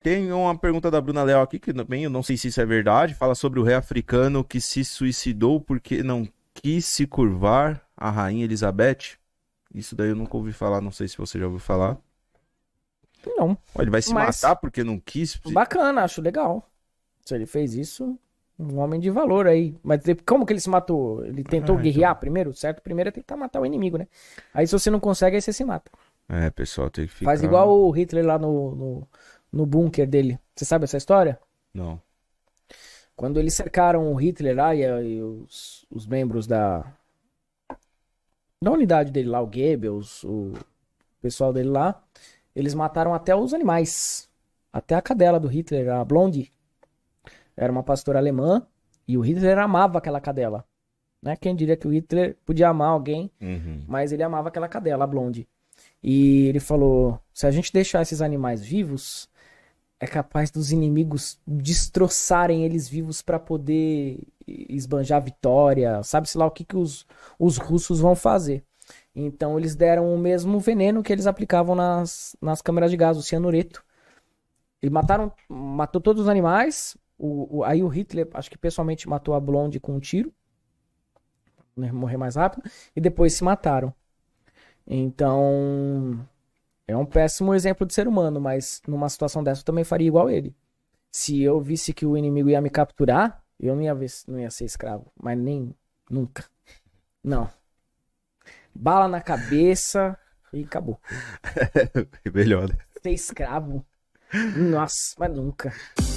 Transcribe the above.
Tem uma pergunta da Bruna Léo aqui, que também eu não sei se isso é verdade. Fala sobre o rei africano que se suicidou porque não quis se curvar à Rainha Elizabeth. Isso daí eu nunca ouvi falar, não sei se você já ouviu falar. Não. ele vai se mas... matar porque não quis. Bacana, acho legal. Se ele fez isso, um homem de valor aí. Mas como que ele se matou? Ele tentou ah, guerrear então... primeiro, certo? Primeiro é tentar matar o inimigo, né? Aí se você não consegue, aí você se mata. É, pessoal, tem que ficar. Faz igual o Hitler lá no... no no bunker dele. Você sabe essa história? Não. Quando eles cercaram o Hitler lá e, e os, os, membros da, da unidade dele lá, o Goebbels, o pessoal dele lá, eles mataram até os animais. Até a cadela do Hitler, a Blondie. Era uma pastora alemã e o Hitler amava aquela cadela. Né? Quem diria que o Hitler podia amar alguém, uhum. mas ele amava aquela cadela, a Blondie. E ele falou: se a gente deixar esses animais vivos, é capaz dos inimigos destroçarem eles vivos para poder esbanjar vitória, sabe-se lá o que, que os, os russos vão fazer. Então eles deram o mesmo veneno que eles aplicavam nas, nas câmeras de gás, o cianureto. E mataram, matou todos os animais. O, o, aí o Hitler, acho que pessoalmente matou a Blonde com um tiro. Né, morrer mais rápido. E depois se mataram. Então, é um péssimo exemplo de ser humano, mas numa situação dessa eu também faria igual ele. Se eu visse que o inimigo ia me capturar, eu não ia, ver, não ia ser escravo, mas nem nunca. Não. Bala na cabeça e acabou. É melhor, né? Ser escravo. Nossa, mas nunca.